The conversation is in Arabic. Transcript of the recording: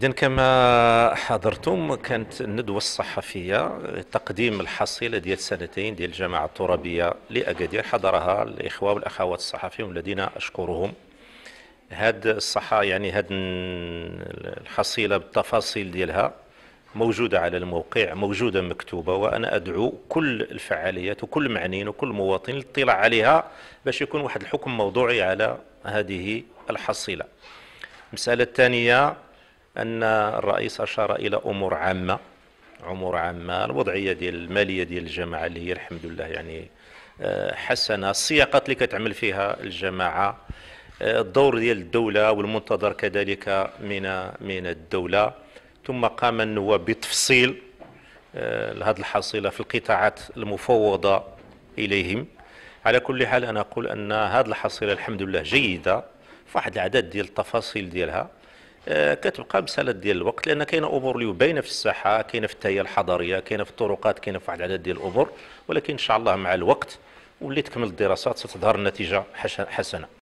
إذا كما حضرتم كانت الندوة الصحفية تقديم الحصيلة ديال سنتين ديال الجامعة الترابية لأكادير حضرها الإخوة والأخوات الصحفيين الذين أشكرهم هاد الصحة يعني هاد الحصيلة بالتفاصيل ديالها موجودة على الموقع موجودة مكتوبة وأنا أدعو كل الفعاليات وكل معنيين وكل مواطن للاطلاع عليها باش يكون واحد الحكم موضوعي على هذه الحصيلة المسألة الثانية أن الرئيس أشار إلى أمور عامة أمور عامة الوضعية ديال المالية ديال الجماعة اللي هي الحمد لله يعني آه، حسنة السياقات اللي كتعمل فيها الجماعة آه، الدور ديال الدولة والمنتظر كذلك من من الدولة ثم قام النواب بتفصيل آه، لهذه الحصيلة في القطاعات المفوضة إليهم على كل حال أنا أقول أن هذه الحصيلة الحمد لله جيدة فواحد العدد ديال التفاصيل ديالها آه، كتبقى مساله ديال الوقت لان كاينه امور اللي باينه في الساحه كاينه في التهيئه الحضاريه كاينه في الطرقات كاينه في واحد العدد ديال الامور ولكن ان شاء الله مع الوقت وليت تكمل الدراسات ستظهر النتيجه حسنه